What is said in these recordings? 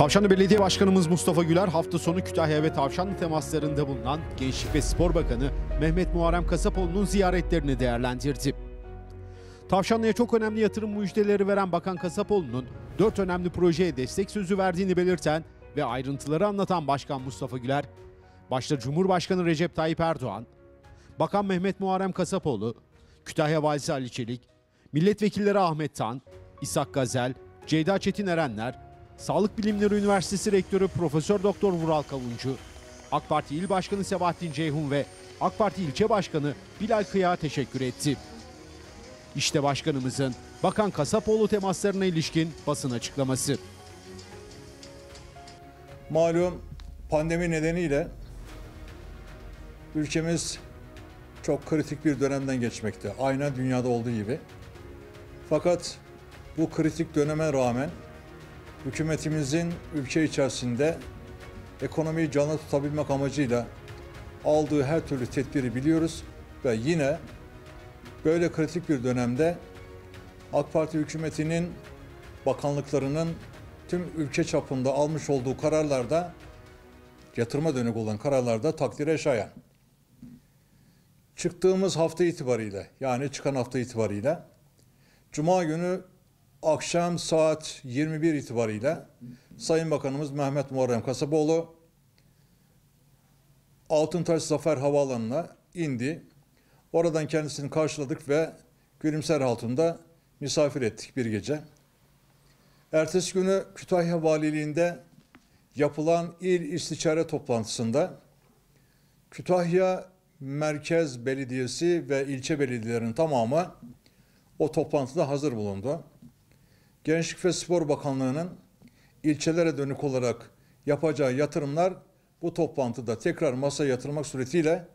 Tavşanlı Belediye Başkanımız Mustafa Güler hafta sonu Kütahya ve Tavşanlı temaslarında bulunan Gençlik ve Spor Bakanı Mehmet Muharrem Kasapoğlu'nun ziyaretlerini değerlendirdi. Tavşanlı'ya çok önemli yatırım müjdeleri veren Bakan Kasapoğlu'nun dört önemli projeye destek sözü verdiğini belirten ve ayrıntıları anlatan Başkan Mustafa Güler, başta Cumhurbaşkanı Recep Tayyip Erdoğan, Bakan Mehmet Muharrem Kasapoğlu, Kütahya Valisi Ali Çelik, Milletvekilleri Ahmet Tan, İshak Gazel, Ceyda Çetin Erenler, Sağlık Bilimleri Üniversitesi Rektörü Profesör Doktor Vural Kavuncu, AK Parti İl Başkanı Sebahattin Ceyhun ve AK Parti İlçe Başkanı Bilal Kıya teşekkür etti. İşte başkanımızın Bakan Kasapoğlu temaslarına ilişkin basın açıklaması. Malum pandemi nedeniyle ülkemiz çok kritik bir dönemden geçmekte. Aynen dünyada olduğu gibi. Fakat bu kritik döneme rağmen hükümetimizin ülke içerisinde ekonomiyi canlı tutabilmek amacıyla aldığı her türlü tedbiri biliyoruz ve yine böyle kritik bir dönemde AK Parti hükümetinin bakanlıklarının tüm ülke çapında almış olduğu kararlarda yatırıma dönük olan kararlarda takdire şayan. Çıktığımız hafta itibariyle yani çıkan hafta itibariyle Cuma günü akşam saat 21 itibariyle Sayın Bakanımız Mehmet Muharrem Kasaboğlu Altıntaş Zafer Havaalanı'na indi. Oradan kendisini karşıladık ve gülümser altında misafir ettik bir gece. Ertesi günü Kütahya Valiliği'nde yapılan il istişare toplantısında Kütahya Merkez Belediyesi ve ilçe belediyelerinin tamamı o toplantıda hazır bulundu. Gençlik ve Spor Bakanlığı'nın ilçelere dönük olarak yapacağı yatırımlar bu toplantıda tekrar masaya yatırmak suretiyle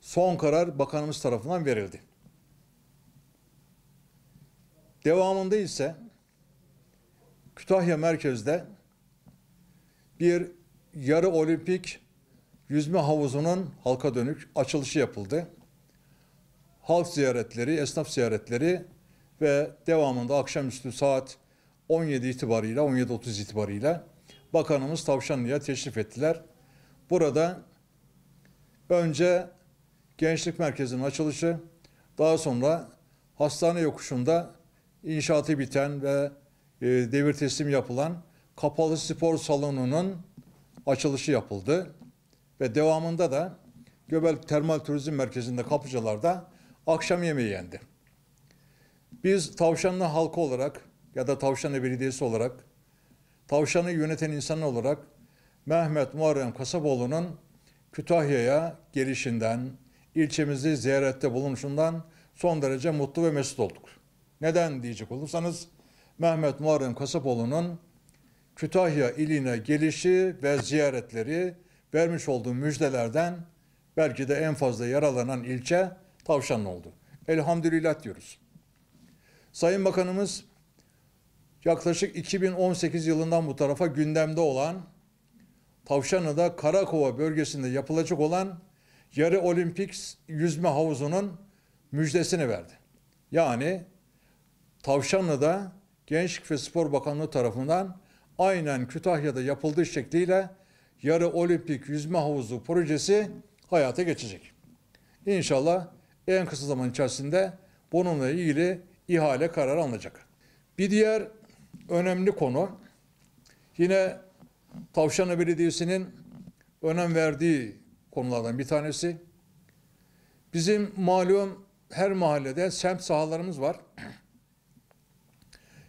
son karar bakanımız tarafından verildi. Devamında ise Kütahya merkezde bir yarı olimpik yüzme havuzunun halka dönük açılışı yapıldı. Halk ziyaretleri, esnaf ziyaretleri ve devamında akşamüstü saat 17 itibarıyla 17.30 itibarıyla Bakanımız Tavşanlı'ya teşrif ettiler. Burada önce Gençlik Merkezi'nin açılışı, daha sonra hastane yokuşunda inşaatı biten ve e, devir teslim yapılan kapalı spor salonunun açılışı yapıldı. Ve devamında da Göbel Termal Turizm Merkezi'nde Kapıcılar'da akşam yemeği yendi. Biz Tavşanlı halkı olarak ya da Tavşanlı Belediyesi olarak, Tavşan'ı yöneten insan olarak Mehmet Muharrem Kasaboğlu'nun Kütahya'ya gelişinden, ilçemizi ziyarette bulunuşundan son derece mutlu ve mesut olduk. Neden diyecek olursanız Mehmet Muharrem Kasapoğlu'nun Kütahya iline gelişi ve ziyaretleri vermiş olduğu müjdelerden belki de en fazla yaralanan ilçe Tavşanlı oldu. Elhamdülillah diyoruz. Sayın Bakanımız yaklaşık 2018 yılından bu tarafa gündemde olan Tavşanlı'da Karakova bölgesinde yapılacak olan yarı olimpik yüzme havuzunun müjdesini verdi. Yani Tavşanlı'da Gençlik ve Spor Bakanlığı tarafından aynen Kütahya'da yapıldığı şekliyle yarı olimpik yüzme havuzu projesi hayata geçecek. İnşallah en kısa zaman içerisinde bununla ilgili ihale kararı alınacak. Bir diğer önemli konu yine Tavşanlı Belediyesi'nin önem verdiği konulardan bir tanesi. Bizim malum her mahallede semt sahalarımız var.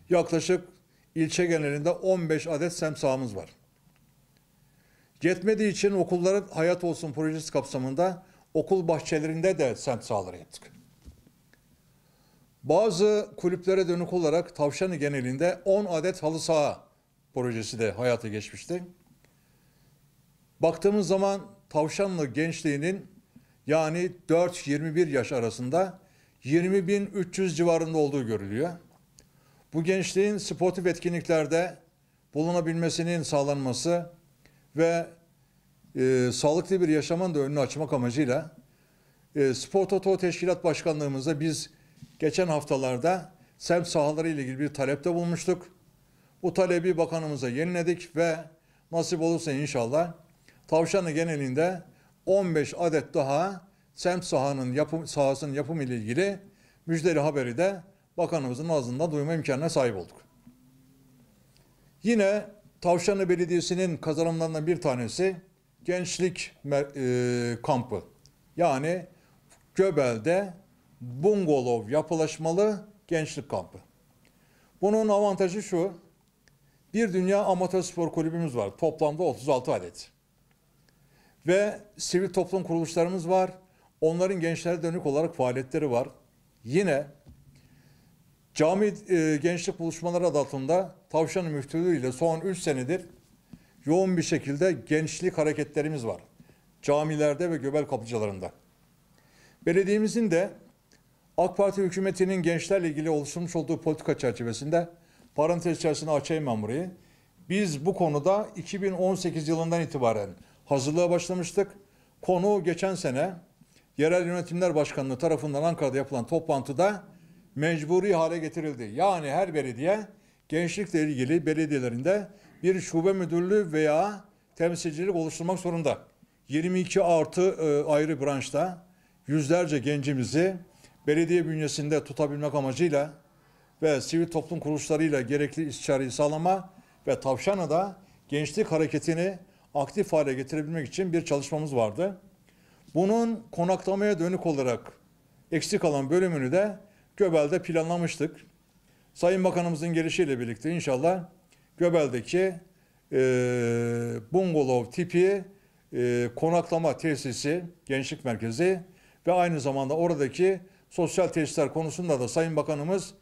Yaklaşık ilçe genelinde 15 adet semt sahamız var. Yetmediği için okulların hayat olsun projesi kapsamında okul bahçelerinde de semt sahaları yaptık. Bazı kulüplere dönük olarak Tavşanı genelinde 10 adet halı saha projesi de hayata geçmişti. Baktığımız zaman Tavşanlı gençliğinin yani 4-21 yaş arasında 20.300 civarında olduğu görülüyor. Bu gençliğin sportif etkinliklerde bulunabilmesinin sağlanması ve e, sağlıklı bir yaşamın da önünü açmak amacıyla e, Spor Toto Teşkilat Başkanlığımızda biz geçen haftalarda semt sahaları ile ilgili bir talepte bulmuştuk. Bu talebi bakanımıza yeniledik ve nasip olursa inşallah tavşanı genelinde 15 adet daha semt sahanın yapım, sahasının yapımı ile ilgili müjdeli haberi de bakanımızın ağzından duyma imkanına sahip olduk. Yine Tavşanlı Belediyesi'nin kazanımlarından bir tanesi gençlik e, kampı. Yani Göbel'de bungalov yapılaşmalı gençlik kampı. Bunun avantajı şu. Bir dünya amatör spor kulübümüz var. Toplamda 36 adet. Ve sivil toplum kuruluşlarımız var. Onların gençlere dönük olarak faaliyetleri var. Yine cami e, gençlik buluşmaları adatında Tavşan Müftülüğü ile son 3 senedir yoğun bir şekilde gençlik hareketlerimiz var. Camilerde ve göbel kapıcılarında. Belediyemizin de AK Parti hükümetinin gençlerle ilgili oluşturmuş olduğu politika çerçevesinde parantez içerisinde açayım ben burayı. Biz bu konuda 2018 yılından itibaren hazırlığa başlamıştık. Konu geçen sene Yerel Yönetimler Başkanlığı tarafından Ankara'da yapılan toplantıda mecburi hale getirildi. Yani her belediye gençlikle ilgili belediyelerinde bir şube müdürlüğü veya temsilcilik oluşturmak zorunda. 22 artı e, ayrı branşta yüzlerce gencimizi belediye bünyesinde tutabilmek amacıyla ve sivil toplum kuruluşlarıyla gerekli istişareyi sağlama ve Tavşana da gençlik hareketini aktif hale getirebilmek için bir çalışmamız vardı. Bunun konaklamaya dönük olarak eksik alan bölümünü de Göbel'de planlamıştık. Sayın Bakanımızın gelişiyle birlikte inşallah Göbel'deki e, bungalov tipi e, konaklama tesisi, gençlik merkezi ve aynı zamanda oradaki sosyal tesisler konusunda da Sayın Bakanımız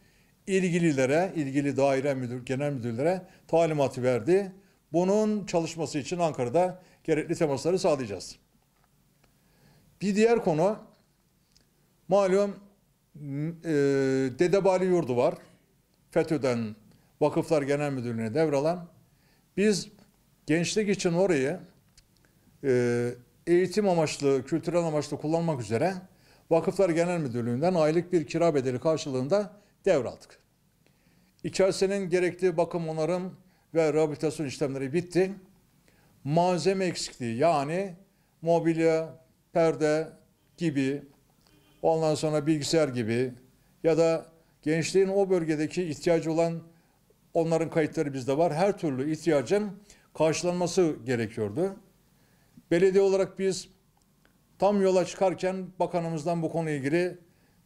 ilgililere, ilgili daire müdür, genel müdürlere talimatı verdi. Bunun çalışması için Ankara'da gerekli temasları sağlayacağız. Bir diğer konu malum e, Dedebali yurdu var. FETÖ'den Vakıflar Genel Müdürlüğü'ne devralan. Biz gençlik için orayı e, eğitim amaçlı, kültürel amaçlı kullanmak üzere Vakıflar Genel Müdürlüğü'nden aylık bir kira bedeli karşılığında devraldık. İçerisinin gerekli bakım onarım ve rehabilitasyon işlemleri bitti. Malzeme eksikliği yani mobilya, perde gibi, ondan sonra bilgisayar gibi ya da gençliğin o bölgedeki ihtiyacı olan onların kayıtları bizde var. Her türlü ihtiyacın karşılanması gerekiyordu. Belediye olarak biz Tam yola çıkarken bakanımızdan bu konuyla ilgili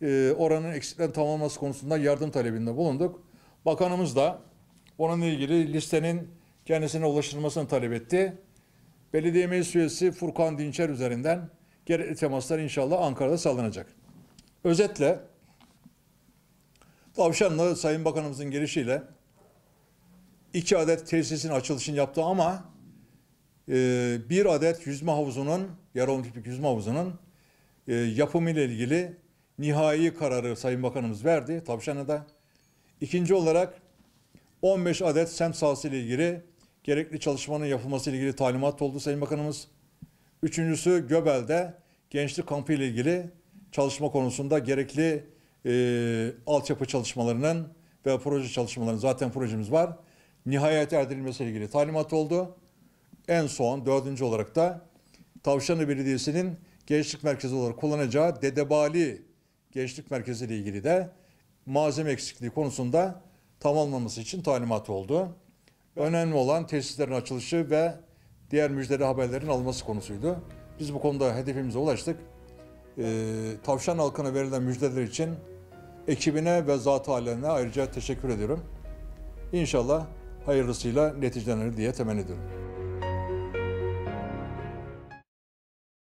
e, oranın eksiklerin tamamlanması konusunda yardım talebinde bulunduk. Bakanımız da onunla ilgili listenin kendisine ulaştırılmasını talep etti. Belediye meclis üyesi Furkan Dinçer üzerinden gerekli temaslar inşallah Ankara'da sağlanacak. Özetle Tavşanlı Sayın Bakanımızın gelişiyle iki adet tesisin açılışını yaptı ama e, bir adet yüzme havuzunun Yaron Tipik Yüzme Havuzu'nun e, ile ilgili nihai kararı Sayın Bakanımız verdi Tavşanlı'da. İkinci olarak 15 adet semt sahası ile ilgili gerekli çalışmanın yapılması ile ilgili talimat oldu Sayın Bakanımız. Üçüncüsü Göbel'de gençlik kampı ile ilgili çalışma konusunda gerekli e, altyapı çalışmalarının ve proje çalışmalarının zaten projemiz var. Nihayet erdirilmesi ile ilgili talimat oldu. En son dördüncü olarak da Tavşanlı Belediyesi'nin gençlik merkezi olarak kullanacağı Dedebali Gençlik Merkezi ile ilgili de malzeme eksikliği konusunda tamamlaması için talimat oldu. Önemli olan tesislerin açılışı ve diğer müjdeli haberlerin alınması konusuydu. Biz bu konuda hedefimize ulaştık. Ee, tavşan halkına verilen müjdeler için ekibine ve zat haline ayrıca teşekkür ediyorum. İnşallah hayırlısıyla neticelenir diye temenni ediyorum.